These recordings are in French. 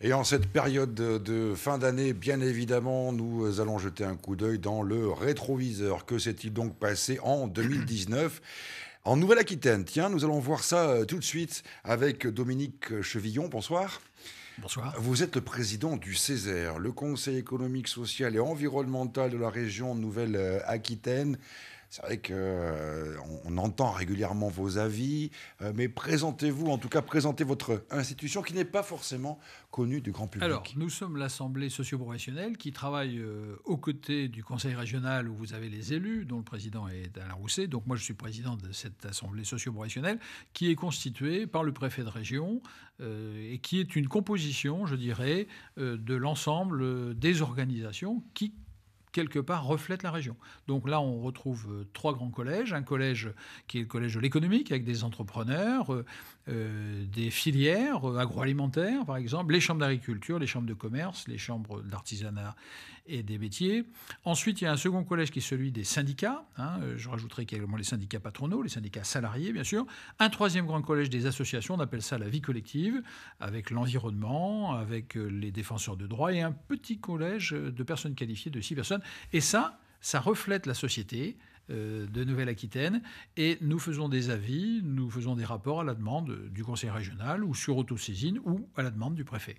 Et en cette période de fin d'année, bien évidemment, nous euh, allons jeter un coup d'œil dans le rétroviseur. Que s'est-il donc passé en 2019 En Nouvelle-Aquitaine, tiens, nous allons voir ça euh, tout de suite avec Dominique Chevillon. Bonsoir. Bonsoir. Vous êtes le président du Césaire, le Conseil économique, social et environnemental de la région Nouvelle-Aquitaine. C'est vrai qu'on euh, entend régulièrement vos avis, euh, mais présentez-vous, en tout cas, présentez votre institution qui n'est pas forcément connue du grand public. Alors, nous sommes l'Assemblée socioprofessionnelle qui travaille euh, aux côtés du Conseil régional où vous avez les élus, dont le président est Alain Rousset. Donc, moi, je suis président de cette Assemblée socioprofessionnelle qui est constituée par le préfet de région et qui est une composition, je dirais, de l'ensemble des organisations qui quelque part, reflète la région. Donc là, on retrouve euh, trois grands collèges. Un collège qui est le collège de l'économique, avec des entrepreneurs, euh, euh, des filières agroalimentaires, par exemple, les chambres d'agriculture, les chambres de commerce, les chambres d'artisanat et des métiers. Ensuite, il y a un second collège qui est celui des syndicats. Hein, euh, je rajouterai également les syndicats patronaux, les syndicats salariés, bien sûr. Un troisième grand collège des associations, on appelle ça la vie collective, avec l'environnement, avec euh, les défenseurs de droits, et un petit collège euh, de personnes qualifiées de six personnes. Et ça, ça reflète la société de Nouvelle-Aquitaine et nous faisons des avis, nous faisons des rapports à la demande du conseil régional ou sur autosaisine ou à la demande du préfet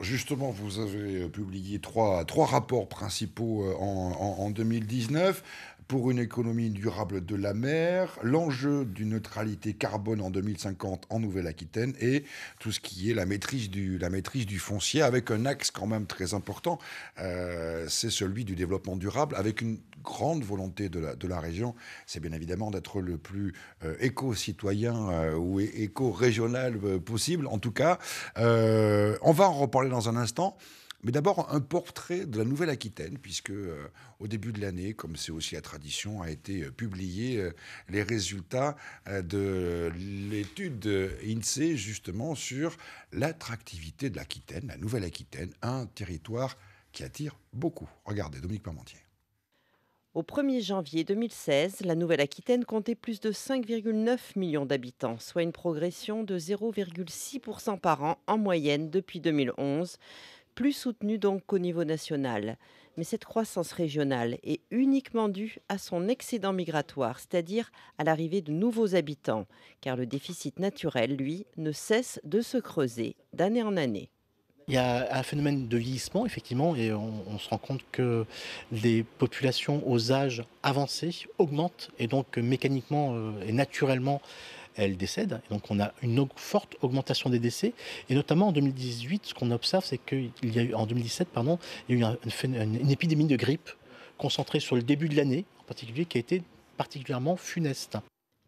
justement, vous avez euh, publié trois, rapports principaux euh, en, en, en 2019 pour une économie durable de la mer, l'enjeu d'une neutralité carbone en 2050 en Nouvelle-Aquitaine et tout ce qui est la maîtrise du, la maîtrise du foncier avec un axe quand même très important, euh, c'est celui du développement durable avec une grande volonté de la, région, c'est bien évidemment d'être le plus euh, éco-citoyen euh, ou éco-régional possible en tout cas. on va en reparler dans un instant. Mais d'abord, un portrait de la Nouvelle-Aquitaine, puisque euh, au début de l'année, comme c'est aussi la tradition, a été euh, publié euh, les résultats de l'étude INSEE, justement, sur l'attractivité de l'Aquitaine, la Nouvelle-Aquitaine, un territoire qui attire beaucoup. Regardez, Dominique Parmentier. Au 1er janvier 2016, la Nouvelle-Aquitaine comptait plus de 5,9 millions d'habitants, soit une progression de 0,6% par an en moyenne depuis 2011 plus soutenue donc qu'au niveau national. Mais cette croissance régionale est uniquement due à son excédent migratoire, c'est-à-dire à, l'arrivée de nouveaux habitants, car le déficit naturel, lui, ne cesse de se creuser d'année en année. Il y a un phénomène de vieillissement, effectivement, et on, se rend compte que les populations aux âges avancés augmentent, et donc mécaniquement euh, et naturellement, elle décède, Et donc on a une forte augmentation des décès. Et notamment en 2018, ce qu'on observe, c'est qu'il y a eu, en 2017, pardon, il y a eu une, épidémie de grippe concentrée sur le début de l'année, en particulier, qui a été particulièrement funeste.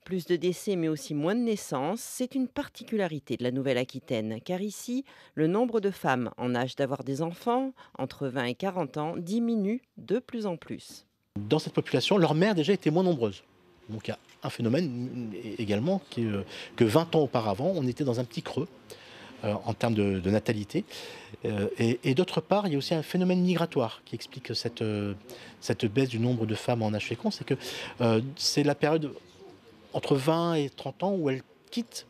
Plus de décès mais aussi moins de naissances, c'est une particularité de la Nouvelle-Aquitaine, car ici, le nombre de femmes en âge d'avoir des enfants, entre 20 et 40 ans, diminue de plus en plus. Dans cette population, leur mère déjà étaient moins nombreuses, Donc il y a un phénomène également qui, euh, que 20 ans auparavant, on était dans un petit creux euh, en termes de, natalité. Euh, et, d'autre part, il y a aussi un phénomène migratoire qui explique cette, cette baisse du nombre de femmes en âge fécond. C'est que c'est la période entre 20 et 30 ans où elles quittent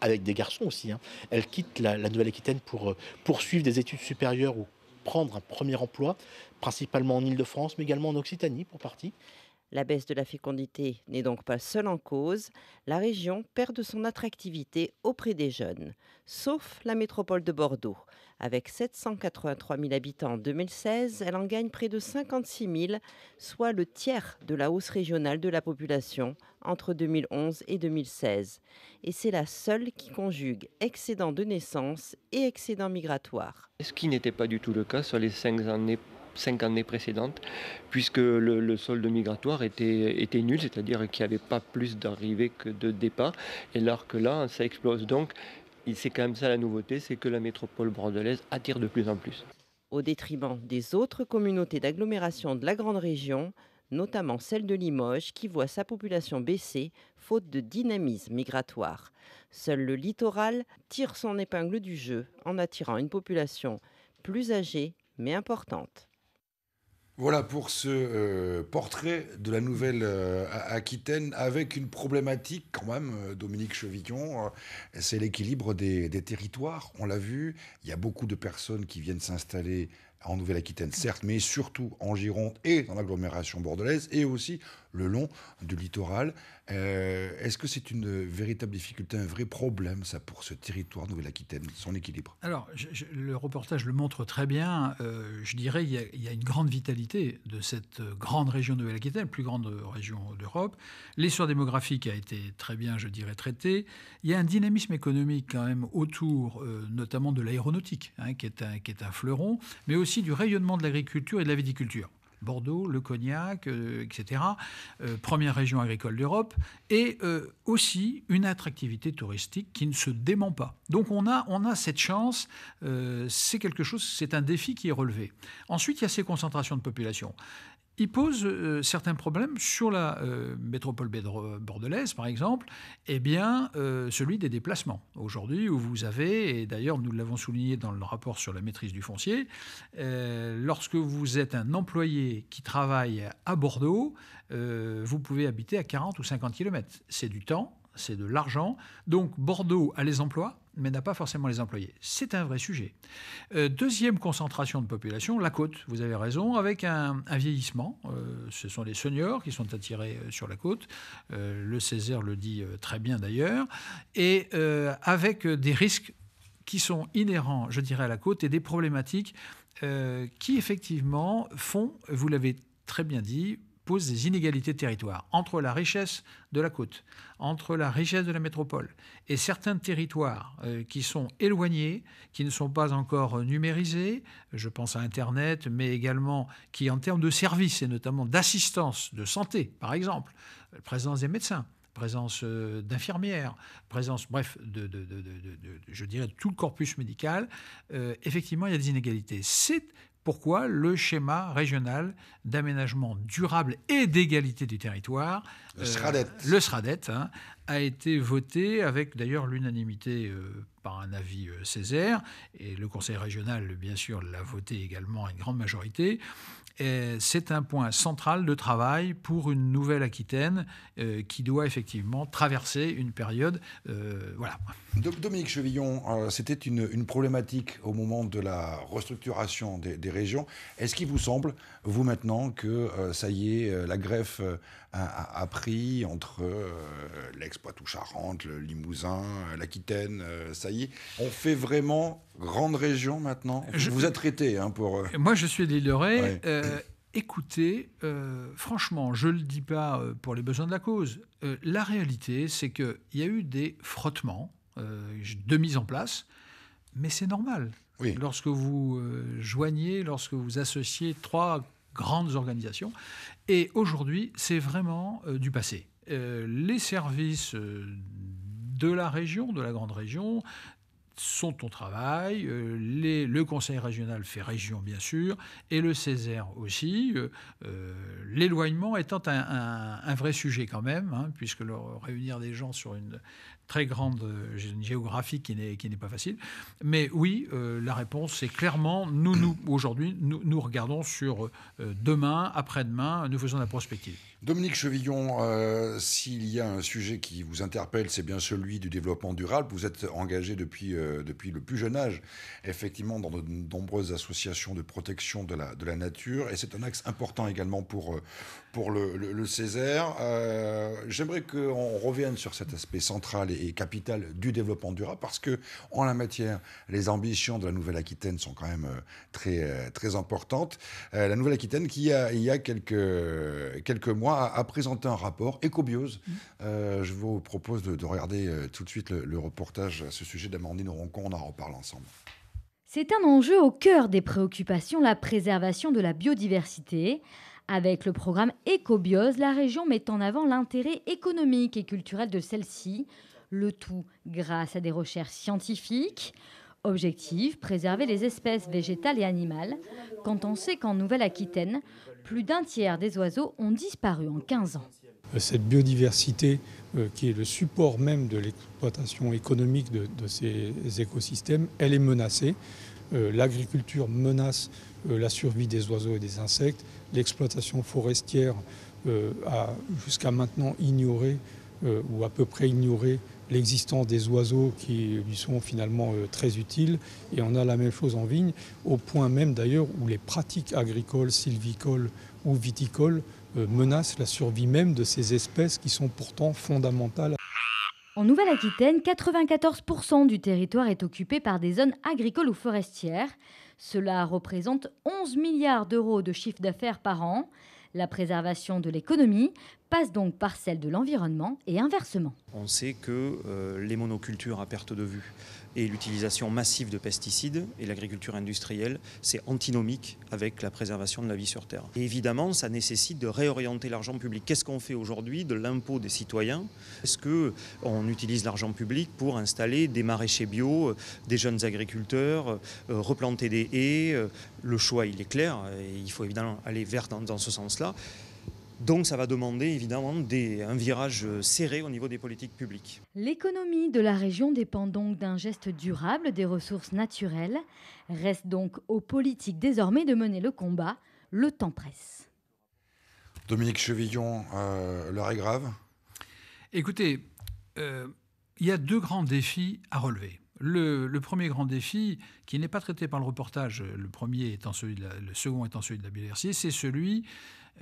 avec des garçons aussi, hein, elles quittent la, la Nouvelle-Aquitaine pour poursuivre des études supérieures ou prendre un premier emploi, principalement en Ile-de-France, mais également en Occitanie pour partie. La baisse de la fécondité n'est donc pas seule en cause. La région perd de son attractivité auprès des jeunes, sauf la métropole de Bordeaux. Avec 783 000 habitants en 2016, elle en gagne près de 56 000, soit le tiers de la hausse régionale de la population entre 2011 et 2016. Et c'est la seule qui conjugue excédent de naissance et excédent migratoire. Ce qui n'était pas du tout le cas sur les cinq années cinq années précédentes, puisque le, solde migratoire était, était nul, c'est-à-dire qu'il n'y avait pas plus d'arrivées que de départs. Et alors que là, ça explose. Donc, c'est quand même ça la nouveauté, c'est que la métropole bordelaise attire de plus en plus. Au détriment des autres communautés d'agglomération de la grande région, notamment celle de Limoges, qui voit sa population baisser faute de dynamisme migratoire. Seul le littoral tire son épingle du jeu en attirant une population plus âgée mais importante. Voilà pour ce euh, portrait de la nouvelle euh, Aquitaine avec une problématique quand même, euh, Dominique Chevillon, c'est l'équilibre des, des, territoires. On l'a vu, il y a beaucoup de personnes qui viennent s'installer en Nouvelle-Aquitaine, certes, mais surtout en Gironde et dans l'agglomération bordelaise et aussi le long du littoral. Euh, est-ce que c'est une véritable difficulté, un vrai problème, ça, pour ce territoire Nouvelle-Aquitaine, son équilibre Alors, le reportage le montre très bien. Euh, je dirais qu'il y, a une grande vitalité de cette grande région Nouvelle-Aquitaine, plus grande région d'Europe. L'essor démographique a été très bien, je dirais, traité. Il y a un dynamisme économique quand même autour, euh, notamment de l'aéronautique, hein, qui, qui est un fleuron, mais aussi du rayonnement de l'agriculture et de la viticulture. Bordeaux, le cognac, euh, etc., euh, première région agricole d'Europe, et euh, aussi une attractivité touristique qui ne se dément pas. Donc on a, on a cette chance, c'est quelque chose, c'est un défi qui est relevé. Ensuite, il y a ces concentrations de population il pose euh, certains problèmes sur la euh, métropole bordelaise, par exemple, et eh bien, euh, celui des déplacements. Aujourd'hui, où vous avez, et d'ailleurs nous l'avons souligné dans le rapport sur la maîtrise du foncier, lorsque vous êtes un employé qui travaille à Bordeaux, vous pouvez habiter à 40 ou 50 km. C'est du temps, c'est de l'argent. Donc Bordeaux a les emplois, mais n'a pas forcément les employés. C'est un vrai sujet. Euh, deuxième concentration de population, la côte, vous avez raison, avec un, vieillissement. Euh, ce sont les seniors qui sont attirés euh, sur la côte. le Césaire le dit très bien d'ailleurs. Et avec des risques qui sont inhérents, je dirais, à la côte et des problématiques qui, effectivement, font, vous l'avez très bien dit, pose des inégalités de territoire entre la richesse de la côte, entre la richesse de la métropole et certains territoires euh, qui sont éloignés, qui ne sont pas encore euh, numérisés, je pense à Internet, mais également qui en termes de services et notamment d'assistance de santé, par exemple, euh, la présence des médecins, présence euh, d'infirmières, présence, bref, de, de, de, je dirais, tout le corpus médical, euh, effectivement, il y a des inégalités. C'est pourquoi le schéma régional d'aménagement durable et d'égalité du territoire, le euh, SRADET, hein, a été voté avec d'ailleurs l'unanimité par un avis Césaire, et le Conseil régional, bien sûr, l'a voté également à une grande majorité c'est un point central de travail pour une nouvelle Aquitaine euh, qui doit effectivement traverser une période. Euh, voilà. Dominique Chevillon, euh, c'était une, problématique au moment de la restructuration des, des régions. Est-ce qu'il vous semble vous maintenant que euh, ça y est, euh, la greffe euh, a, pris entre lex poitou charente le Limousin, l'Aquitaine, ça y est. On fait vraiment grande région maintenant. Je, vous ai traité hein, pour. Moi, je suis de Écoutez, franchement, je ne le dis pas pour les besoins de la cause. la réalité, c'est qu'il y a eu des frottements de mise en place, mais c'est normal. Lorsque vous joignez, lorsque vous associez trois grandes organisations. Et aujourd'hui, c'est vraiment euh, du passé. Euh, les services euh, de la région, de la grande région, sont au travail, le conseil régional fait région bien sûr, et le Césaire aussi, l'éloignement étant un, vrai sujet quand même, hein, puisque réunir des gens sur une, très grande euh, géographie qui n'est, qui n'est pas facile. Mais oui, euh, la réponse c'est clairement, nous, nous aujourd'hui, nous, nous regardons sur euh, demain, après-demain, nous faisons la prospective. Dominique Chevillon, s'il y a un sujet qui vous interpelle, c'est bien celui du développement durable. Vous êtes engagé depuis, depuis le plus jeune âge, effectivement, dans de nombreuses associations de protection de la, de la nature. Et c'est un axe important également pour pour le, Césaire. Euh, j'aimerais qu'on revienne sur cet aspect central et, capital du développement durable parce que, en la matière, les ambitions de la Nouvelle-Aquitaine sont quand même euh, très, euh, très importantes. la Nouvelle-Aquitaine, qui a, il y a quelques, quelques mois, a, présenté un rapport Ecobiose. Mmh. je vous propose de, regarder tout de suite le, le reportage à ce sujet d'Amandine Roncon. On en reparle ensemble. C'est un enjeu au cœur des préoccupations, la préservation de la biodiversité. Avec le programme EcoBios, la région met en avant l'intérêt économique et culturel de celle-ci, le tout grâce à des recherches scientifiques. Objectif, préserver les espèces végétales et animales, quand on sait qu'en Nouvelle-Aquitaine, plus d'un tiers des oiseaux ont disparu en 15 ans. Cette biodiversité, euh, qui est le support même de l'exploitation économique de, ces écosystèmes, elle est menacée. Euh, l'agriculture menace euh, la survie des oiseaux et des insectes, l'exploitation forestière euh, a jusqu'à maintenant ignoré euh, ou à peu près ignoré l'existence des oiseaux qui lui sont finalement très utiles. Et on a la même chose en vigne, au point même d'ailleurs où les pratiques agricoles, sylvicoles ou viticoles menacent la survie même de ces espèces qui sont pourtant fondamentales. En Nouvelle-Aquitaine, 94% du territoire est occupé par des zones agricoles ou forestières. Cela représente 11 milliards d'euros de chiffre d'affaires par an. La préservation de l'économie passe donc par celle de l'environnement et inversement. On sait que euh, les monocultures à perte de vue, et l'utilisation massive de pesticides et l'agriculture industrielle, c'est antinomique avec la préservation de la vie sur Terre. Et évidemment, ça nécessite de réorienter l'argent public. Qu'est-ce qu'on fait aujourd'hui de l'impôt des citoyens Est-ce qu'on utilise l'argent public pour installer des maraîchers bio, euh, des jeunes agriculteurs, euh, euh, replanter des haies Le choix, il est clair. Et il faut évidemment aller vers dans ce sens-là. Donc ça va demander évidemment un virage euh, serré au niveau des politiques publiques. L'économie de la région dépend donc d'un geste durable des ressources naturelles. Reste donc aux politiques désormais de mener le combat. Le temps presse. Dominique Chevillon, euh, l'heure est grave Écoutez, euh, il y a deux grands défis à relever. Le, premier grand défi, qui n'est pas traité par le reportage, le premier étant celui de la, le second étant celui de la biodiversité, c'est celui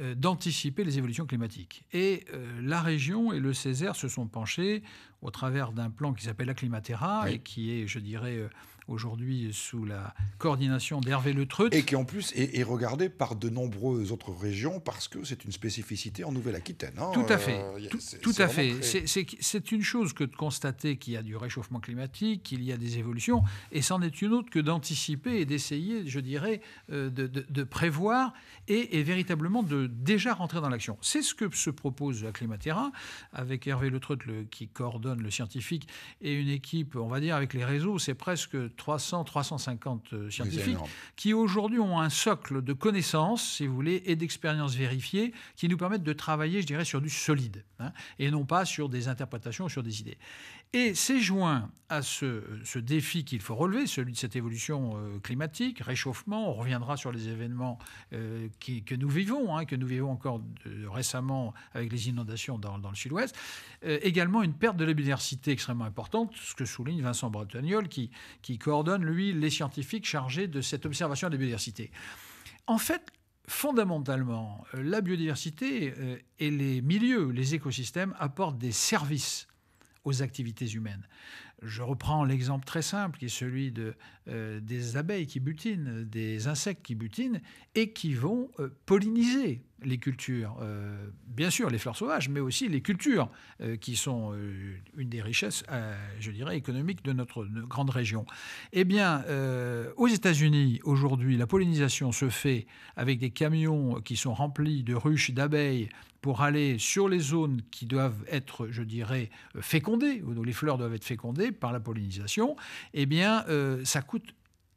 euh, d'anticiper les évolutions climatiques. Et euh, la région et le Césaire se sont penchés au travers d'un plan qui s'appelle la et qui est, je dirais, euh, aujourd'hui sous la coordination d'Hervé Le Treut. Et qui en plus est, regardé par de nombreuses autres régions parce que c'est une spécificité en Nouvelle-Aquitaine. Hein. Tout à fait. Euh, tout, à fait. C'est une chose que de constater qu'il y a du réchauffement climatique, qu'il y a des évolutions, et c'en est une autre que d'anticiper et d'essayer, je dirais, euh, de, prévoir et, véritablement de déjà rentrer dans l'action. C'est ce que se propose la Climatera avec Hervé Le Treut, qui coordonne le scientifique, et une équipe, on va dire, avec les réseaux, c'est presque 300-350 euh, scientifiques qui aujourd'hui ont un socle de connaissances, si vous voulez, et d'expériences vérifiées qui nous permettent de travailler, je dirais, sur du solide hein, et non pas sur des interprétations ou sur des idées. Et c'est joint à ce, défi qu'il faut relever, celui de cette évolution euh, climatique, réchauffement, on reviendra sur les événements euh, que nous vivons, hein, que nous vivons encore récemment avec les inondations dans, le sud-ouest, euh, également une perte de la biodiversité extrêmement importante, ce que souligne Vincent Bretagnol, qui coordonne, lui, les scientifiques chargés de cette observation de la biodiversité. En fait, fondamentalement, la biodiversité et les milieux, les écosystèmes apportent des services aux activités humaines. Je reprends l'exemple très simple qui est celui de euh, des abeilles qui butinent, des insectes qui butinent et qui vont euh, polliniser les cultures. Euh, bien sûr, les fleurs sauvages, mais aussi les cultures qui sont une des richesses, je dirais, économiques de notre grande région. Eh bien, aux États-Unis, aujourd'hui, la pollinisation se fait avec des camions qui sont remplis de ruches d'abeilles pour aller sur les zones qui doivent être, je dirais, fécondées, où les fleurs doivent être fécondées par la pollinisation. Eh bien, ça coûte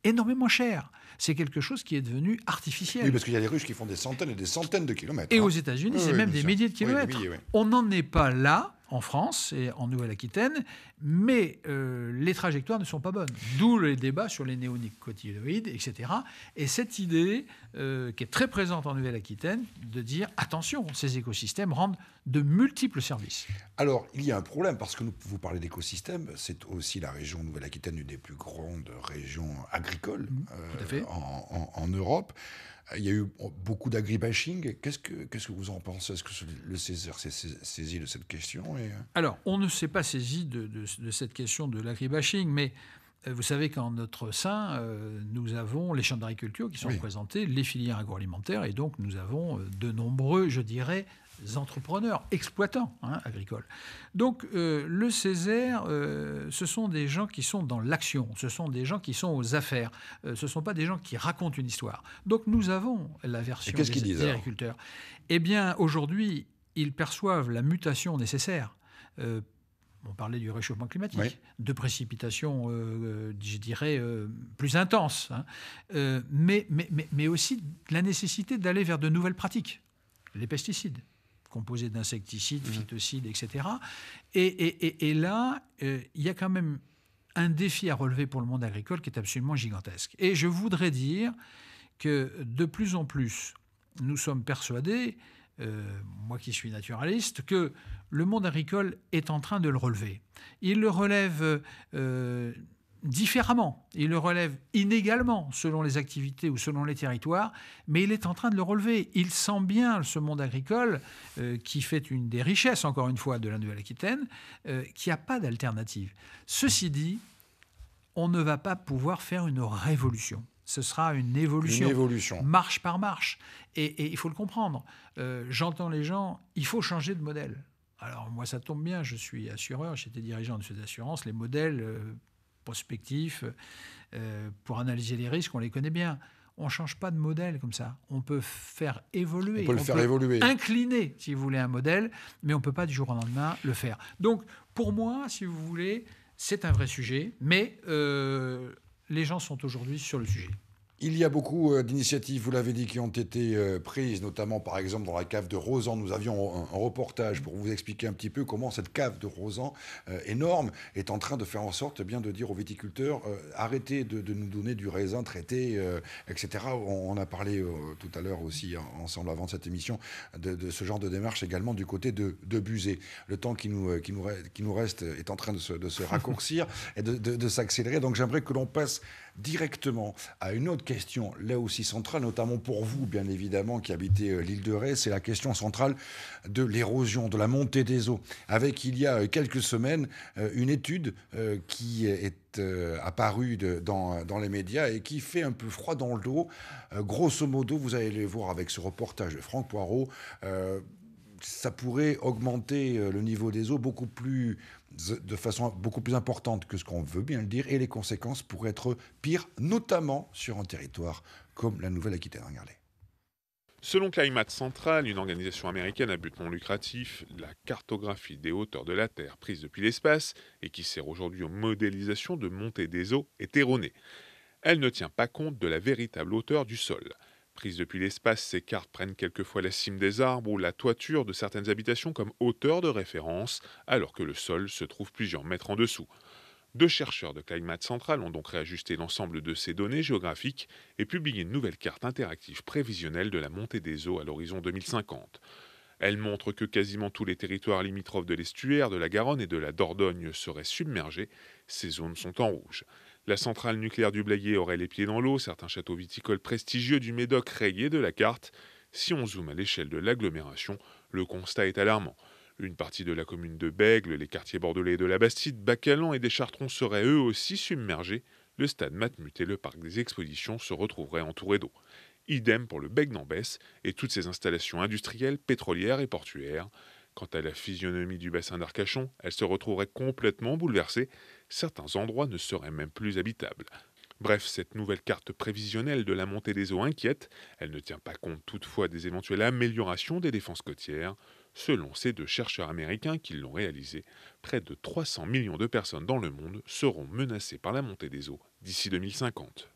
énormément cher. C'est quelque chose qui est devenu artificiel. Oui, parce qu'il y a des ruches qui font des centaines et des centaines de kilomètres. Et hein. aux États-Unis, c'est même des milliers de kilomètres. On n'en est pas là en France et en Nouvelle-Aquitaine, mais euh, les trajectoires ne sont pas bonnes. D'où les débats sur les néonicotinoïdes, etc. Et cette idée euh, qui est très présente en Nouvelle-Aquitaine de dire attention, ces écosystèmes rendent de multiples services. Alors, il y a un problème parce que nous, vous parlez d'écosystèmes, c'est aussi la région Nouvelle-Aquitaine, une des plus grandes régions agricoles mmh, euh, en Europe. Il y a eu beaucoup d'agribashing. Qu'est-ce que, qu'est-ce que vous en pensez Est-ce que le César s'est saisi de cette question euh Alors, on ne s'est pas saisi de, cette question de l'agribashing, mais euh, vous savez qu'en notre sein, euh, nous avons les champs d'agriculture qui sont représentés, les filières agroalimentaires, et donc nous avons de nombreux, je dirais, entrepreneurs, exploitants hein, agricoles. Donc euh, le Césaire, euh, ce sont des gens qui sont dans l'action, ce sont des gens qui sont aux affaires, euh, ce ne sont pas des gens qui racontent une histoire. Donc nous avons la version des, agriculteurs. Eh bien aujourd'hui, ils perçoivent la mutation nécessaire on parlait du réchauffement climatique, de précipitations, je dirais, plus intenses, hein. mais, mais aussi la nécessité d'aller vers de nouvelles pratiques, les pesticides, composé d'insecticides, mmh. phytocides, etc. Et, là, euh, il y a quand même un défi à relever pour le monde agricole qui est absolument gigantesque. Et je voudrais dire que de plus en plus, nous sommes persuadés, euh, moi qui suis naturaliste, que le monde agricole est en train de le relever. Il le relève euh, différemment, il le relève inégalement selon les activités ou selon les territoires, mais il est en train de le relever. Il sent bien ce monde agricole euh, qui fait une des richesses, encore une fois, de la Nouvelle-Aquitaine, euh, qui n'a pas d'alternative. Ceci dit, on ne va pas pouvoir faire une révolution. Ce sera une évolution, une évolution. marche par marche. Et, il faut le comprendre. Euh, j'entends les gens, il faut changer de modèle. Alors moi, ça tombe bien, je suis assureur, j'étais dirigeant de ces assurances, les modèles Prospectifs euh, pour analyser les risques, on les connaît bien. On ne change pas de modèle comme ça. On peut faire évoluer. On peut faire évoluer. Incliner, si vous voulez, un modèle, mais on ne peut pas du jour au lendemain le faire. Donc, pour moi, si vous voulez, c'est un vrai sujet, mais euh, les gens sont aujourd'hui sur le sujet. Il y a beaucoup euh, d'initiatives, vous l'avez dit, qui ont été euh, prises, notamment par exemple dans la cave de Rosan. Nous avions un, reportage pour vous expliquer un petit peu comment cette cave de Rosan euh, énorme est en train de faire en sorte eh bien de dire aux viticulteurs arrêtez de, nous donner du raisin traité, etc. On, a parlé tout à l'heure aussi ensemble avant cette émission de, ce genre de démarche également du côté de, de Buzet. Le temps qui nous, qui, nous, qui nous reste est en train de se, de se raccourcir et de s'accélérer. Donc j'aimerais que l'on passe directement à une autre question, là aussi centrale, notamment pour vous, bien évidemment, qui habitez euh, l'île de Ré, c'est la question centrale de l'érosion, de la montée des eaux. Avec, il y a euh, quelques semaines, euh, une étude qui est apparue dans, dans, les médias et qui fait un peu froid dans le dos. grosso modo, vous allez les voir avec ce reportage de Franck Poirot ça pourrait augmenter euh, le niveau des eaux beaucoup plus, de façon beaucoup plus importante que ce qu'on veut bien le dire, et les conséquences pourraient être pires, notamment sur un territoire comme la Nouvelle-Aquitaine. Regardez. Selon Climat Central, une organisation américaine à but non lucratif, la cartographie des hauteurs de la Terre prise depuis l'espace et qui sert aujourd'hui aux modélisations de montée des eaux est erronée. Elle ne tient pas compte de la véritable hauteur du sol. Prises depuis l'espace, ces cartes prennent quelquefois la cime des arbres ou la toiture de certaines habitations comme hauteur de référence, alors que le sol se trouve plusieurs mètres en dessous. Deux chercheurs de Climat Central ont donc réajusté l'ensemble de ces données géographiques et publié une nouvelle carte interactive prévisionnelle de la montée des eaux à l'horizon 2050. Elle montre que quasiment tous les territoires limitrophes de l'estuaire, de la Garonne et de la Dordogne seraient submergés. Ces zones sont en rouge. La centrale nucléaire du Blayais aurait les pieds dans l'eau, certains châteaux viticoles prestigieux du Médoc rayés de la carte. Si on zoome à l'échelle de l'agglomération, le constat est alarmant. Une partie de la commune de Bègle, les quartiers bordelais de la Bastide, Bacalan et des Chartrons seraient eux aussi submergés. Le stade Matmut et le parc des expositions se retrouveraient entourés d'eau. Idem pour le Bec d'Ambès et toutes ses installations industrielles, pétrolières et portuaires. Quant à la physionomie du bassin d'Arcachon, elle se retrouverait complètement bouleversée certains endroits ne seraient même plus habitables. Bref, cette nouvelle carte prévisionnelle de la montée des eaux inquiète, elle ne tient pas compte toutefois des éventuelles améliorations des défenses côtières. Selon ces deux chercheurs américains qui l'ont réalisé, près de 300 millions de personnes dans le monde seront menacées par la montée des eaux d'ici 2050.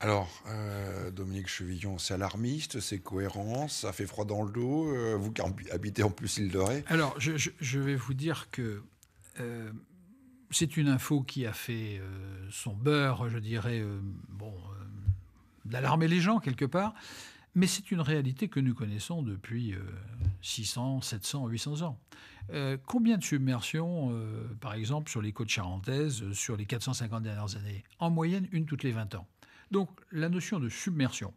Alors, euh, Dominique Chevillon, c'est alarmiste, c'est cohérent, ça fait froid dans le dos, euh, vous habitez en plus l'île de Ré. Alors, je, vais vous dire que euh, c'est une info qui a fait euh, son beurre, je dirais, euh, bon, euh, d'alarmer les gens quelque part, mais c'est une réalité que nous connaissons depuis 600, 700, 800 ans. combien de submersions, par exemple, sur les côtes charentaises, sur les 450 dernières années En moyenne, une toutes les 20 ans. Donc la notion de submersion,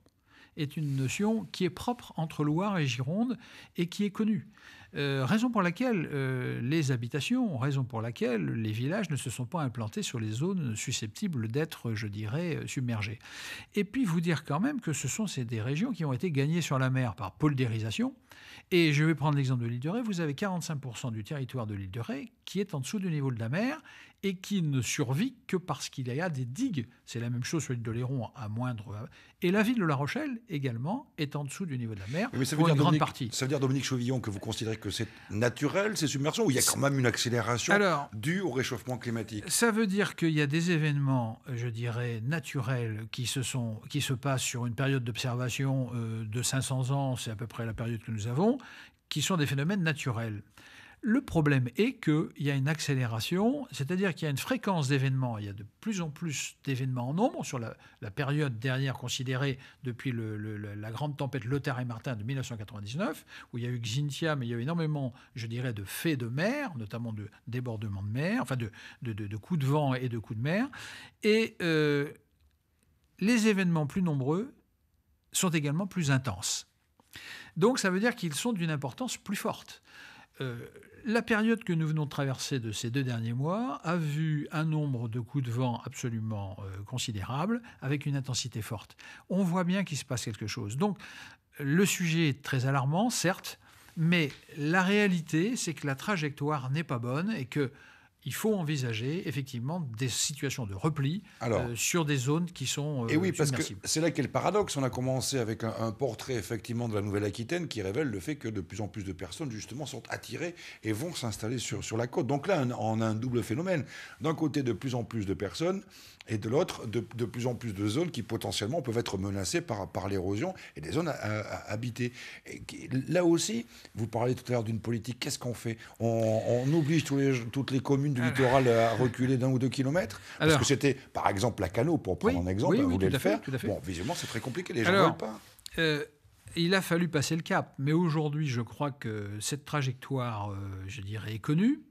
est une notion qui est propre entre Loire et Gironde et qui est connue. Euh, raison pour laquelle euh, les habitations, raison pour laquelle les villages ne se sont pas implantés sur les zones susceptibles d'être, je dirais, euh, submergées. Et puis vous dire quand même que ce sont ces, des régions qui ont été gagnées sur la mer par poldérisation. Et je vais prendre l'exemple de l'île de Ré. Vous avez 45% du territoire de l'île de Ré qui est en dessous du niveau de la mer et qui ne survit que parce qu'il y a des digues. C'est la même chose sur l'île de Léron à moindre. Et la ville de La Rochelle également est en dessous du niveau de la mer Mais ça veut pour dire une Dominique, grande partie. Ça veut dire Dominique Chauvillon que vous considérez que c'est naturel ces submersions ou il y a quand même une accélération Alors, due au réchauffement climatique Ça veut dire qu'il y a des événements, je dirais, naturels qui se sont qui se passent sur une période d'observation euh, de 500 ans, c'est à peu près la période que nous avons, qui sont des phénomènes naturels. Le problème est qu'il y a une accélération, c'est-à-dire qu'il y a une fréquence d'événements, il y a de plus en plus d'événements en nombre sur la, période dernière considérée depuis la grande tempête Lothar et Martin de 1999, où il y a eu Xintia, mais il y a eu énormément, je dirais, de faits de mer, notamment de débordements de mer, enfin de, coups de vent et de coups de mer. Et euh, les événements plus nombreux sont également plus intenses. Donc ça veut dire qu'ils sont d'une importance plus forte. Euh, la période que nous venons de traverser de ces deux derniers mois a vu un nombre de coups de vent absolument euh, considérable, avec une intensité forte. On voit bien qu'il se passe quelque chose. Donc, le sujet est très alarmant, certes, mais la réalité, c'est que la trajectoire n'est pas bonne et que il faut envisager effectivement des situations de repli euh, sur des zones qui sont. Euh, et oui, parce que c'est là qu'est le paradoxe. On a commencé avec un, portrait effectivement de la Nouvelle-Aquitaine qui révèle le fait que de plus en plus de personnes justement sont attirées et vont s'installer sur, sur la côte. Donc là, on a un double phénomène. D'un côté, de plus en plus de personnes et de l'autre, de, plus en plus de zones qui potentiellement peuvent être menacées par, par l'érosion et des zones à, habitées. là aussi, vous parlez tout à l'heure d'une politique, qu'est-ce qu'on fait on, oblige les, toutes les communes du ah. littoral à reculer d'un ou deux kilomètres Parce que c'était, par exemple, la Cano, pour prendre un exemple, oui, oui, voulait faire. Fait, bon, visiblement, c'est très compliqué, les gens ne veulent pas. Euh, il a fallu passer le cap, mais aujourd'hui, je crois que cette trajectoire, euh, je dirais, est connue.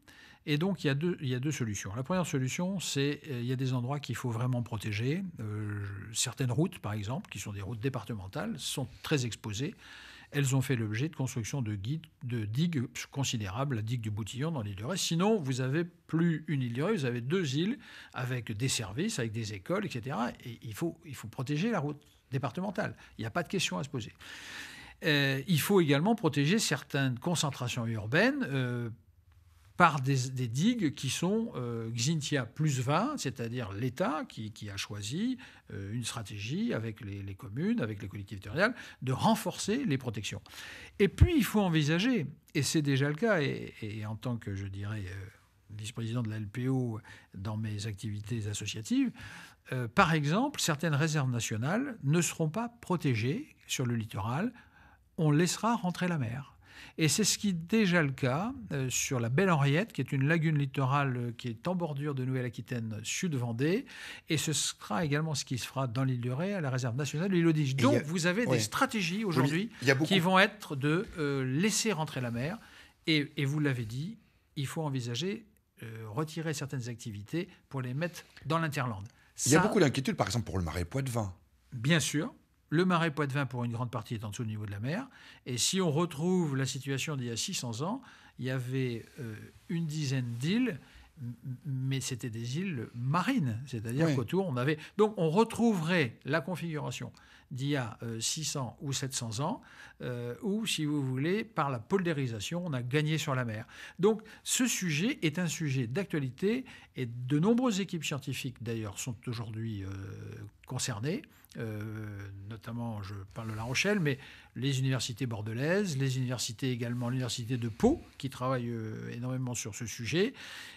Et donc, il y a deux, il deux solutions. La première solution, c'est euh, il y a des endroits qu'il faut vraiment protéger. Euh, certaines routes, par exemple, qui sont des routes départementales, sont très exposées. Elles ont fait l'objet de construction de, guides, de digues considérables, la digue du Boutillon dans l'île de Ré. Sinon, vous avez plus une île de Ré, vous avez deux îles avec des services, avec des écoles, etc. Et il faut, il faut protéger la route départementale. Il n'y a pas de question à se poser. Euh, il faut également protéger certaines concentrations urbaines par des, digues qui sont euh, Xintia plus 20, c'est-à-dire l'État qui, a choisi euh, une stratégie avec les, communes, avec les collectivités territoriales, de renforcer les protections. Et puis, il faut envisager, et c'est déjà le cas, et, en tant que, je dirais, euh, vice-président de la LPO dans mes activités associatives, par exemple, certaines réserves nationales ne seront pas protégées sur le littoral, on laissera rentrer la mer. Et c'est ce qui est déjà le cas euh, sur la Belle-Henriette, qui est une lagune littorale euh, qui est en bordure de Nouvelle-Aquitaine euh, Sud-Vendée. Et ce sera également ce qui se fera dans l'île de Ré, à la réserve nationale de l'île Odige. Donc vous avez des stratégies aujourd'hui qui vont être de laisser rentrer la mer. Et, vous l'avez dit, il faut envisager de retirer certaines activités pour les mettre dans l'interland. Il y a beaucoup d'inquiétudes, par exemple, pour le marais vin. Bien sûr le marais Poitevin, pour une grande partie, est en dessous du niveau de la mer. Et si on retrouve la situation d'il y a 600 ans, il y avait euh, une dizaine d'îles, mais c'était des îles marines. C'est-à-dire qu'autour, on avait. Donc, on retrouverait la configuration d'il y a 600 ou 700 ans, ou euh, si vous voulez, par la poldérisation, on a gagné sur la mer. Donc ce sujet est un sujet d'actualité et de nombreuses équipes scientifiques d'ailleurs sont aujourd'hui euh, concernées. Euh, notamment, je parle de La Rochelle, mais les universités bordelaises, les universités également, l'université de Pau, qui travaille énormément sur ce sujet.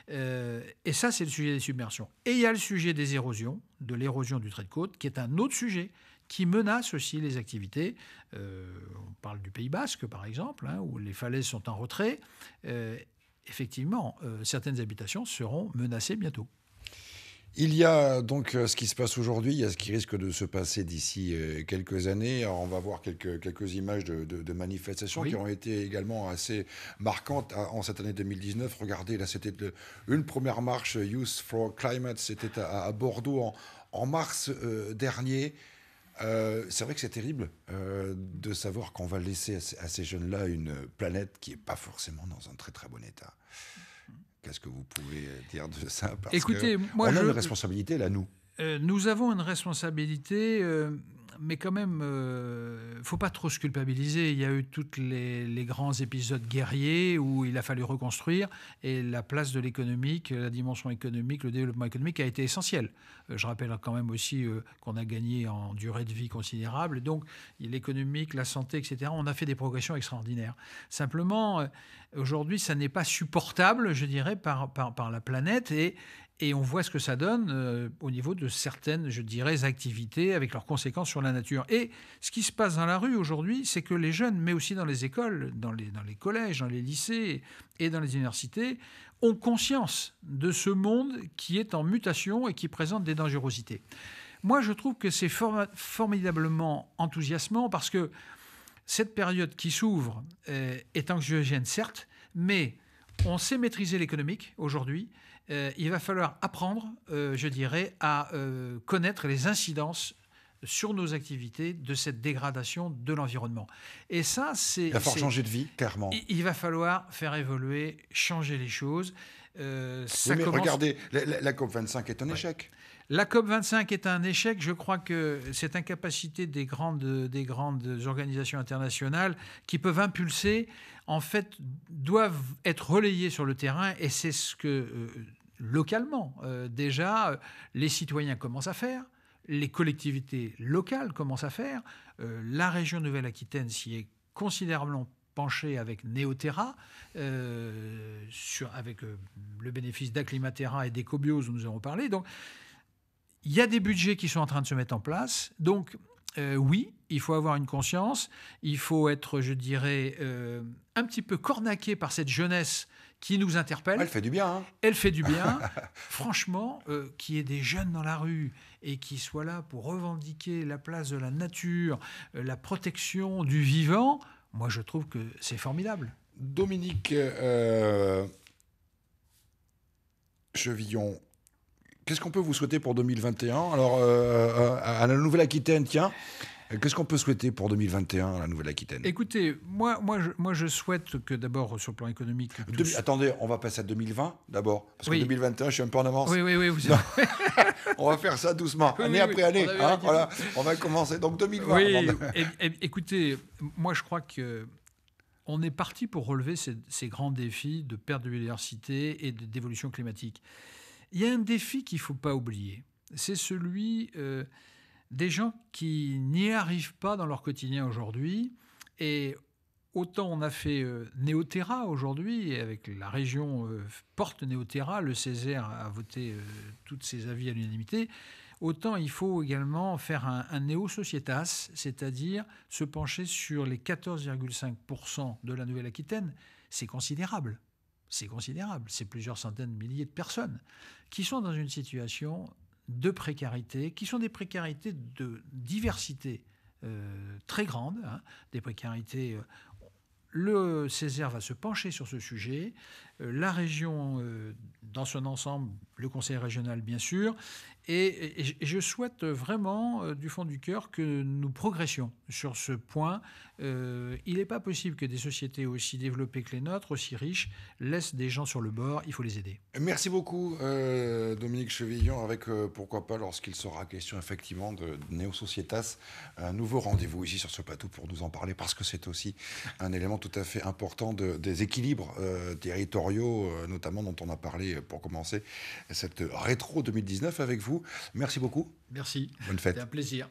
et ça, c'est le sujet des submersions. Et il y a le sujet des érosions, de l'érosion du trait de côte, qui est un autre sujet qui menace aussi les activités. Euh, on parle du Pays Basque, par exemple, hein, où les falaises sont en retrait. Euh, effectivement, euh, certaines habitations seront menacées bientôt. Il y a donc ce qui se passe aujourd'hui, il y a ce qui risque de se passer d'ici quelques années. on va voir quelques, quelques images de, manifestations qui ont été également assez marquantes ah, en cette année 2019. Regardez, là, c'était une première marche Youth for Climate, c'était à, Bordeaux en, mars dernier. Euh, c'est vrai que c'est terrible euh, de savoir qu'on va laisser à, ces jeunes-là une planète qui n'est pas forcément dans un très très bon état. Qu'est-ce que vous pouvez euh, dire de ça Parce Écoutez, on a une responsabilité là, nous. nous avons une responsabilité mais quand même, ne euh, faut pas trop se culpabiliser. Il y a eu tous les, grands épisodes guerriers où il a fallu reconstruire et la place de l'économique, la dimension économique, le développement économique a été essentiel. Euh, je rappelle quand même aussi euh, qu'on a gagné en durée de vie considérable. Donc, l'économique, la santé, etc., on a fait des progressions extraordinaires. Simplement, aujourd'hui, ça n'est pas supportable, je dirais, par, par, par la planète et, et on voit ce que ça donne euh, au niveau de certaines, je dirais, activités avec leurs conséquences sur la nature. Et ce qui se passe dans la rue aujourd'hui, c'est que les jeunes, mais aussi dans les écoles, dans les, collèges, dans les lycées et dans les universités, ont conscience de ce monde qui est en mutation et qui présente des dangerosités. Moi, je trouve que c'est formidablement enthousiasmant parce que cette période qui s'ouvre euh, est anxiogène, certes, mais on sait maîtriser l'économique aujourd'hui. Euh, il va falloir apprendre, euh, je dirais, à euh, connaître les incidences sur nos activités de cette dégradation de l'environnement. Et ça, c'est... Il va falloir changer de vie, clairement. Il, va falloir faire évoluer, changer les choses. mais regardez, la, COP25 est un échec. La COP25 est un échec. Je crois que cette incapacité des grandes, des grandes organisations internationales qui peuvent impulser, en fait, doivent être relayées sur le terrain. Et c'est ce que localement. Euh, déjà, euh, les citoyens commencent à faire, les collectivités locales commencent à faire, euh, la région Nouvelle-Aquitaine s'y est considérablement penchée avec Neoterra, sur, avec le bénéfice d'Aclimaterra et d'Ecobios dont nous avons parlé. Donc, il y a des budgets qui sont en train de se mettre en place. Donc, oui, il faut avoir une conscience, il faut être, je dirais, un petit peu cornaqué par cette jeunesse qui nous interpelle. Elle fait du bien. Hein. Elle fait du bien. Franchement, euh, qu'il y ait des jeunes dans la rue et qui soient là pour revendiquer la place de la nature, euh, la protection du vivant, moi je trouve que c'est formidable. Dominique euh, Chevillon, qu'est-ce qu'on peut vous souhaiter pour 2021 Alors, à la Nouvelle-Aquitaine, tiens euh, qu'est-ce qu'on peut souhaiter pour 2021 la Nouvelle-Aquitaine Écoutez, moi, moi, je, moi, je souhaite que d'abord, sur le plan économique. Attendez, on va passer à 2020 d'abord, parce que 2021, je suis un peu en avance. Oui, oui, oui. Vous... on va faire ça doucement, année après année. On, hein, voilà, on va commencer. Donc 2020. Oui, écoutez, moi, je crois que. On est parti pour relever ces, grands défis de perte de biodiversité et d'évolution climatique. Il y a un défi qu'il ne faut pas oublier. C'est celui euh, des gens qui n'y arrivent pas dans leur quotidien aujourd'hui. Et autant on a fait euh, Néoterra aujourd'hui, avec la région euh, porte Néoterra, le Césaire a voté euh, toutes tous ses avis à l'unanimité, autant il faut également faire un, un néo-societas, c'est-à-dire se pencher sur les 14,5% de la Nouvelle-Aquitaine. C'est considérable. C'est considérable. C'est plusieurs centaines de milliers de personnes qui sont dans une situation de précarité, qui sont des précarités de diversité euh, très grande, hein, des précarités. Euh, le Césaire va se pencher sur ce sujet, euh, la région dans son ensemble, le conseil régional bien sûr, et, je souhaite vraiment, euh, du fond du cœur, que nous progressions sur ce point. Euh, il n'est pas possible que des sociétés aussi développées que les nôtres, aussi riches, laissent des gens sur le bord. Il faut les aider. Merci beaucoup, euh, Dominique Chevillon, avec pourquoi pas, lorsqu'il sera question effectivement de Neo Societas, un nouveau rendez-vous ici sur ce plateau pour nous en parler, parce que c'est aussi un élément tout à fait important des équilibres territoriaux, notamment dont on a parlé pour commencer cette rétro 2019 avec vous. Merci beaucoup. Merci. Bonne fête. C'était un plaisir.